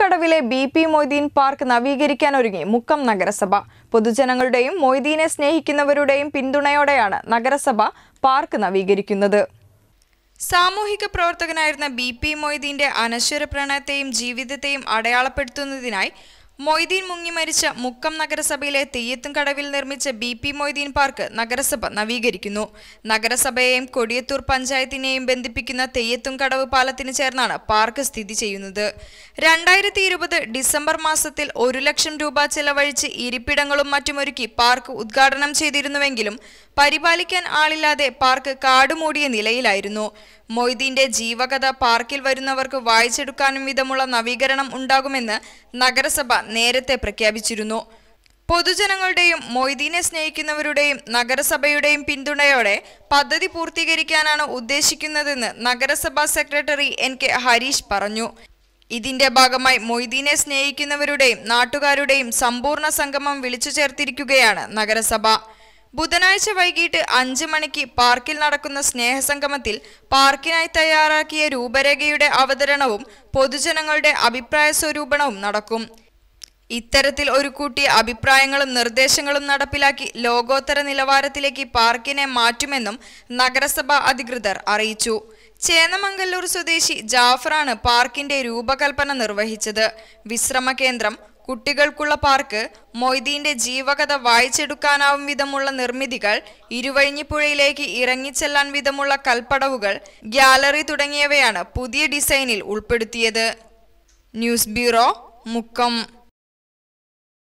കടവിലെ B P Moideen park നവീകരിക്കാനൊരുങ്ങി മുക്കം നഗരസഭ പൊതുജനങ്ങളുടെയും മൊയ്തീനെ സ്നേഹിക്കുന്നവരുടെയും പിന്തുണയോടെയാണ് നഗരസഭ പാർക്ക് നവീകരിക്കുന്നത് സാമൂഹിക പ്രവർത്തകനായിരുന്ന ബി പി മൊയ്തീന്റെ അനശ്വര പ്രണയത്തെയും ജീവിതത്തെയും അടയാളപ്പെടുത്തുന്നതിനായി മൊയ്തീൻ മുങ്ങി മരിച്ച മുക്കം നഗരസഭയിലെ തെയ്യത്തും കടവിൽ നിർമ്മിച്ച ബി പി മൊയ്തീൻ പാർക്ക് നഗരസഭ നവീകരിക്കുന്നു നഗരസഭയെയും കൊടിയത്തൂർ പഞ്ചായത്തിനെയും ബന്ധിപ്പിക്കുന്ന തെയ്യത്തും കടവ് പാലത്തിന് ചേർന്നാണ് പാർക്ക് സ്ഥിതി ചെയ്യുന്നത് രണ്ടായിരത്തി ഇരുപത് ഡിസംബർ മാസത്തിൽ ഒരു ലക്ഷം രൂപ ചെലവഴിച്ച് ഇരിപ്പിടങ്ങളും മറ്റുമൊരുക്കി പാർക്ക് ഉദ്ഘാടനം ചെയ്തിരുന്നുവെങ്കിലും പരിപാലിക്കാൻ ആളില്ലാതെ പാർക്ക് കാടുമൂടിയ നിലയിലായിരുന്നു മൊയ്തീന്റെ ജീവകഥ പാർക്കിൽ വരുന്നവർക്ക് വായിച്ചെടുക്കാനും വിധമുള്ള നവീകരണം ഉണ്ടാകുമെന്ന് നഗരസഭ നേരത്തെ പ്രഖ്യാപിച്ചിരുന്നു പൊതുജനങ്ങളുടെയും മൊയ്തീനെ സ്നേഹിക്കുന്നവരുടെയും നഗരസഭയുടെയും പിന്തുണയോടെ പദ്ധതി പൂർത്തീകരിക്കാനാണ് ഉദ്ദേശിക്കുന്നതെന്ന് നഗരസഭാ സെക്രട്ടറി എൻ കെ ഹരീഷ് പറഞ്ഞു ഇതിന്റെ ഭാഗമായി മൊയ്തീനെ സ്നേഹിക്കുന്നവരുടെയും നാട്ടുകാരുടെയും സമ്പൂർണ്ണ സംഗമം വിളിച്ചു ചേർത്തിരിക്കുകയാണ് നഗരസഭ ബുധനാഴ്ച വൈകിട്ട് അഞ്ച് മണിക്ക് പാർക്കിൽ നടക്കുന്ന സ്നേഹസംഗമത്തിൽ പാർക്കിനായി തയ്യാറാക്കിയ രൂപരേഖയുടെ അവതരണവും പൊതുജനങ്ങളുടെ അഭിപ്രായ സ്വരൂപണവും നടക്കും ഇത്തരത്തിൽ ഒരു കൂട്ടി അഭിപ്രായങ്ങളും നിർദ്ദേശങ്ങളും നടപ്പിലാക്കി ലോകോത്തര നിലവാരത്തിലേക്ക് പാർക്കിനെ മാറ്റുമെന്നും നഗരസഭ അധികൃതർ അറിയിച്ചു ചേന്നമംഗല്ലൂർ സ്വദേശി ജാഫറാണ് പാർക്കിന്റെ രൂപകൽപ്പന നിർവഹിച്ചത് വിശ്രമ കേന്ദ്രം കുട്ടികൾക്കുള്ള പാർക്ക് മൊയ്തീന്റെ ജീവകഥ വായിച്ചെടുക്കാനാവും വിധമുള്ള നിർമ്മിതികൾ ഇരുവഴിഞ്ഞിപ്പുഴയിലേക്ക് ഇറങ്ങിച്ചെല്ലാൻ വിധമുള്ള കൽപ്പടവുകൾ ഗ്യാലറി തുടങ്ങിയവയാണ് പുതിയ ഡിസൈനിൽ ഉൾപ്പെടുത്തിയത് ന്യൂസ് ബ്യൂറോ മുക്കം